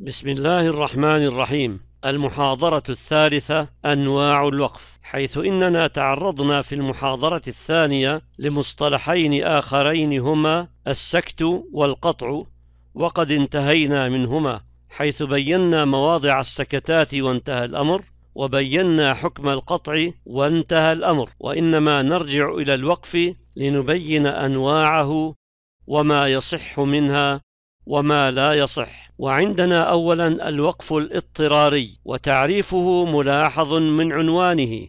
بسم الله الرحمن الرحيم المحاضرة الثالثة أنواع الوقف حيث إننا تعرضنا في المحاضرة الثانية لمصطلحين آخرين هما السكت والقطع وقد انتهينا منهما حيث بينا مواضع السكتات وانتهى الأمر وبينا حكم القطع وانتهى الأمر وإنما نرجع إلى الوقف لنبين أنواعه وما يصح منها وما لا يصح وعندنا اولا الوقف الاضطراري وتعريفه ملاحظ من عنوانه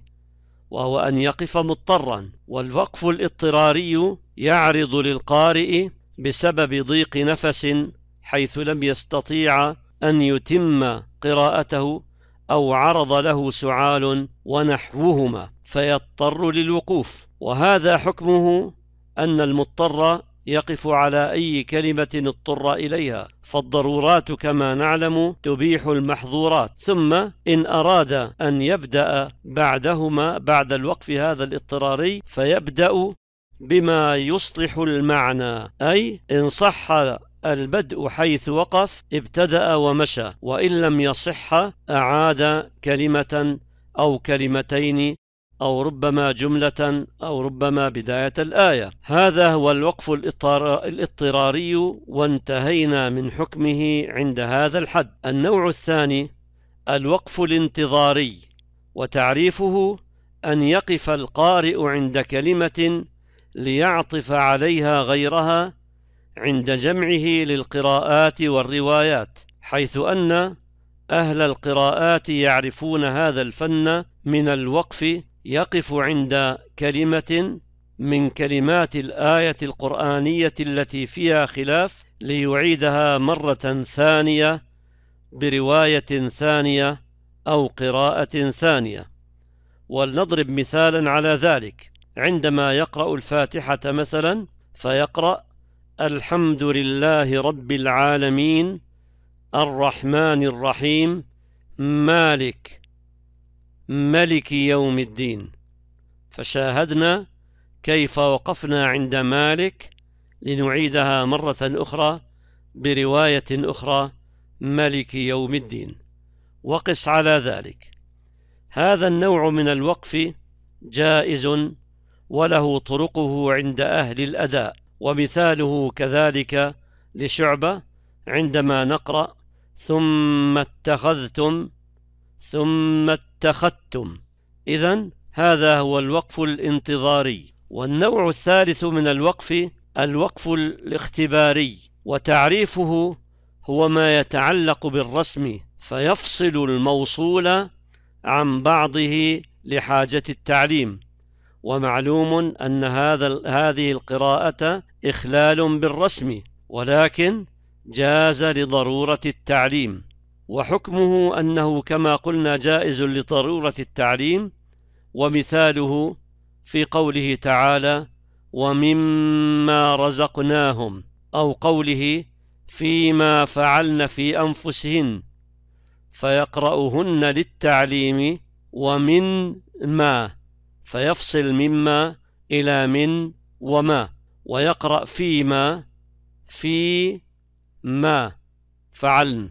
وهو أن يقف مضطرا والوقف الاضطراري يعرض للقارئ بسبب ضيق نفس حيث لم يستطيع أن يتم قراءته أو عرض له سعال ونحوهما فيضطر للوقوف وهذا حكمه أن المضطر يقف على أي كلمة اضطر إليها فالضرورات كما نعلم تبيح المحظورات ثم إن أراد أن يبدأ بعدهما بعد الوقف هذا الاضطراري فيبدأ بما يصلح المعنى أي إن صح البدء حيث وقف ابتدأ ومشى وإن لم يصح أعاد كلمة أو كلمتين أو ربما جملة أو ربما بداية الآية هذا هو الوقف الاضطراري وانتهينا من حكمه عند هذا الحد النوع الثاني الوقف الانتظاري وتعريفه أن يقف القارئ عند كلمة ليعطف عليها غيرها عند جمعه للقراءات والروايات حيث أن أهل القراءات يعرفون هذا الفن من الوقف يقف عند كلمة من كلمات الآية القرآنية التي فيها خلاف ليعيدها مرة ثانية برواية ثانية أو قراءة ثانية ولنضرب مثالا على ذلك عندما يقرأ الفاتحة مثلا فيقرأ الحمد لله رب العالمين الرحمن الرحيم مالك ملك يوم الدين فشاهدنا كيف وقفنا عند مالك لنعيدها مرة أخرى برواية أخرى ملك يوم الدين وقس على ذلك هذا النوع من الوقف جائز وله طرقه عند أهل الأداء ومثاله كذلك لشعبة عندما نقرأ ثم اتخذتم ثم اتخذتم إذا هذا هو الوقف الانتظاري والنوع الثالث من الوقف الوقف الاختباري وتعريفه هو ما يتعلق بالرسم فيفصل الموصول عن بعضه لحاجة التعليم ومعلوم أن هذا هذه القراءة إخلال بالرسم ولكن جاز لضرورة التعليم وحكمه أنه كما قلنا جائز لضرورة التعليم ومثاله في قوله تعالى ومما رزقناهم أو قوله فيما فعلن في أنفسهن فيقرأهن للتعليم ومن ما فيفصل مما إلى من وما ويقرأ فيما في ما فعلن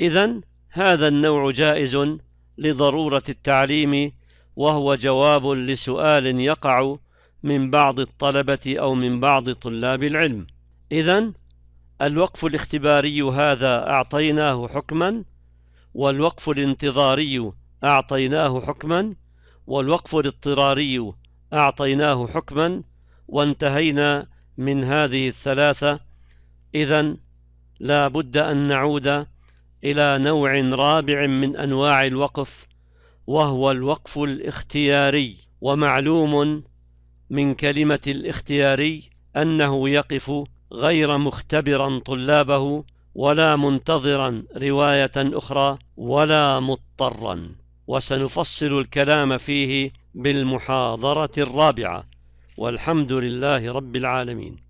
إذا هذا النوع جائز لضرورة التعليم وهو جواب لسؤال يقع من بعض الطلبة أو من بعض طلاب العلم إذا الوقف الاختباري هذا أعطيناه حكما والوقف الانتظاري أعطيناه حكما والوقف الاضطراري أعطيناه حكما وانتهينا من هذه الثلاثة إذا لا بد أن نعود إلى نوع رابع من أنواع الوقف وهو الوقف الاختياري ومعلوم من كلمة الاختياري أنه يقف غير مختبرا طلابه ولا منتظرا رواية أخرى ولا مضطرا وسنفصل الكلام فيه بالمحاضرة الرابعة والحمد لله رب العالمين